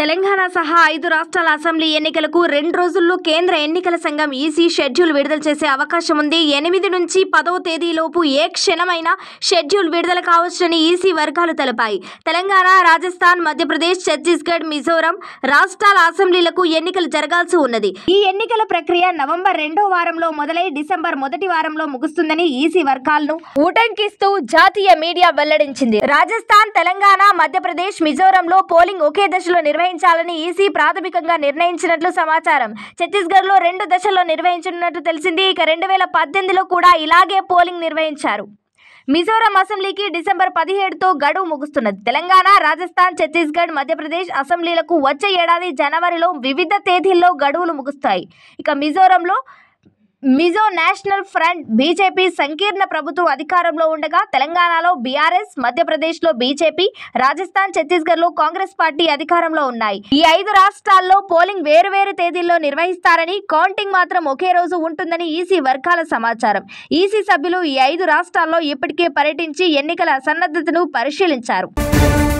తెలంగాణ సహా ఐదు రాష్ట్రాల అసెంబ్లీ ఎన్నికలకు రెండు రోజుల్లో కేంద్ర ఎన్నికల సంఘం ఈసీ షెడ్యూల్ విడుదల చేసే అవకాశం ఉంది ఎనిమిది నుంచి పదవ తేదీలోపు ఏ క్షణమైనా షెడ్యూల్ విడుదల కావచ్చని ఈసీ వర్గాలు తెలిపాయి తెలంగాణ రాజస్థాన్ మధ్యప్రదేశ్ ఛత్తీస్గఢ్ మిజోరం రాష్ట్రాల అసెంబ్లీలకు ఎన్నికలు జరగాల్సి ఉన్నది ఈ ఎన్నికల ప్రక్రియ నవంబర్ రెండో వారంలో మొదలై డిసెంబర్ మొదటి వారంలో ముగుస్తుందని ఈసీ వర్గాలను ఉటంకిస్తూ జాతీయ మీడియా వెల్లడించింది రాజస్థాన్ తెలంగాణ మధ్యప్రదేశ్ మిజోరంలో పోలింగ్ ఒకే దశలో నిర్వహించారు నిర్వహించాలని ఈసీ ప్రాథమికంగా నిర్ణయించినట్లు సమాచారం ఛత్తీస్గఢ్లో రెండు దశల్లో నిర్వహించనున్నట్లు తెలిసింది ఇక రెండు వేల పద్దెనిమిదిలో కూడా ఇలాగే పోలింగ్ నిర్వహించారు మిజోరం అసెంబ్లీకి డిసెంబర్ పదిహేడుతో గడువు ముగుస్తున్నది తెలంగాణ రాజస్థాన్ ఛత్తీస్గఢ్ మధ్యప్రదేశ్ అసెంబ్లీలకు వచ్చే ఏడాది జనవరిలో వివిధ తేదీల్లో గడువులు ముగుస్తాయి ఇక మిజోరంలో మిజో నేషనల్ ఫ్రంట్ బీజేపీ సంకీర్ణ ప్రభుత్వం అధికారంలో ఉండగా తెలంగాణలో బీఆర్ఎస్ మధ్యప్రదేశ్లో బీజేపీ రాజస్థాన్ ఛత్తీస్గఢ్లో కాంగ్రెస్ పార్టీ అధికారంలో ఉన్నాయి ఈ ఐదు రాష్ట్రాల్లో పోలింగ్ వేరువేరు తేదీల్లో నిర్వహిస్తారని కౌంటింగ్ మాత్రం ఒకే రోజు ఉంటుందని ఈసీ వర్గాల సమాచారం ఈసీ సభ్యులు ఈ ఐదు రాష్ట్రాల్లో ఇప్పటికే పర్యటించి ఎన్నికల సన్నద్ధతను పరిశీలించారు